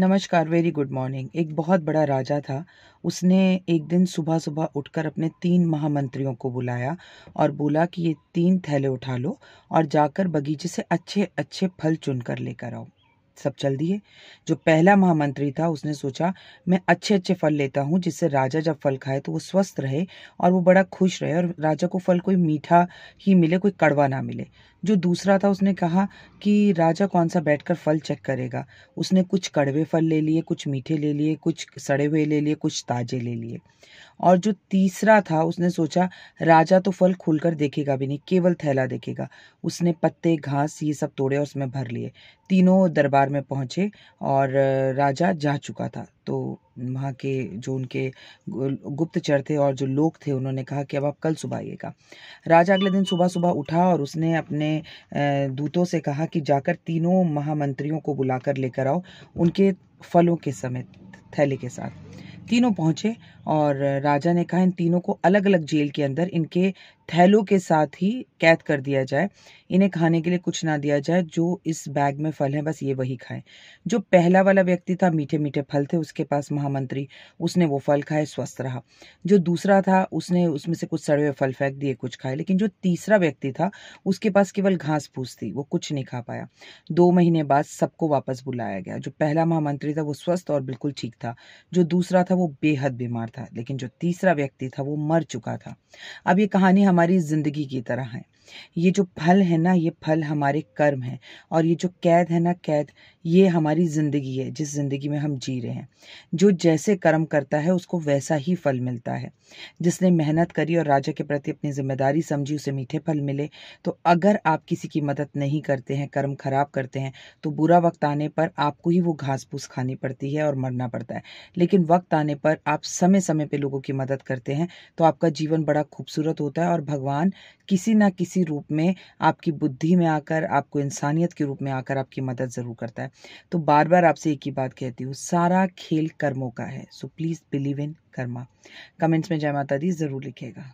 नमस्कार very good morning एक बहुत बड़ा राजा था उसने एक दिन सुबह सुबह उठकर अपने तीन महामंत्रियों को बुलाया और बोला कि ये तीन थैले उठा लो और जाकर बगीचे से अच्छे अच्छे फल चुनकर लेकर आओ सब चल दिए जो पहला महामंत्री था उसने सोचा मैं अच्छे अच्छे फल लेता हूँ जिससे राजा जब फल खाए तो वो स्वस्थ रहे और वो बड़ा खुश रहे और राजा को फल कोई मीठा ही मिले कोई कड़वा ना मिले जो दूसरा था उसने कहा कि राजा कौन सा बैठकर फल चेक करेगा उसने कुछ कड़वे फल ले लिए कुछ मीठे ले लिए कुछ सड़े हुए ले लिए कुछ ताजे ले लिए और जो तीसरा था उसने सोचा राजा तो फल खुलकर देखेगा भी नहीं केवल थैला देखेगा उसने पत्ते घास ये सब तोड़े और उसमें भर लिए तीनों दरबार में पहुंचे और राजा जा चुका था तो वहाँ के जो उनके गुप्तचर थे और जो लोग थे उन्होंने कहा कि अब आप कल सुबह आइएगा राजा अगले दिन सुबह सुबह उठा और उसने अपने दूतों से कहा कि जाकर तीनों महामंत्रियों को बुलाकर लेकर आओ उनके फलों के समेत थैले के साथ तीनों पहुंचे और राजा ने कहा इन तीनों को अलग अलग जेल के अंदर इनके थैलों के साथ ही कैद कर दिया जाए इन्हें खाने के लिए कुछ ना दिया जाए जो इस बैग में फल है बस ये वही खाएं जो पहला वाला व्यक्ति था मीठे मीठे फल थे उसके पास महामंत्री उसने वो फल खाए स्वस्थ रहा जो दूसरा था उसने उसमें से कुछ सड़े हुए फल फेंक दिए कुछ खाए लेकिन जो तीसरा व्यक्ति था उसके पास केवल घास फूस थी वो कुछ नहीं खा पाया दो महीने बाद सबको वापस बुलाया गया जो पहला महामंत्री था वो स्वस्थ और बिल्कुल ठीक था जो दूसरा था वो बेहद बीमार था लेकिन जो तीसरा व्यक्ति था वो मर चुका था अब ये कहानी हमारी ज़िंदगी की तरह हैं ये जो फल है ना ये फल हमारे कर्म है और ये जो कैद है ना कैद ये हमारी ज़िंदगी है जिस ज़िंदगी में हम जी रहे हैं जो जैसे कर्म करता है उसको वैसा ही फल मिलता है जिसने मेहनत करी और राजा के प्रति अपनी जिम्मेदारी समझी उसे मीठे फल मिले तो अगर आप किसी की मदद नहीं करते हैं कर्म खराब करते हैं तो बुरा वक्त आने पर आपको ही वो घास फूस खानी पड़ती है और मरना पड़ता है लेकिन वक्त आने पर आप समय समय पर लोगों की मदद करते हैं तो आपका जीवन बड़ा खूबसूरत होता है और भगवान किसी ना किसी किसी रूप में आपकी बुद्धि में आकर आपको इंसानियत के रूप में आकर आपकी मदद ज़रूर करता है तो बार बार आपसे एक ही बात कहती हूँ सारा खेल कर्मों का है सो please believe in karma comments में जय माता दी ज़रूर लिखेगा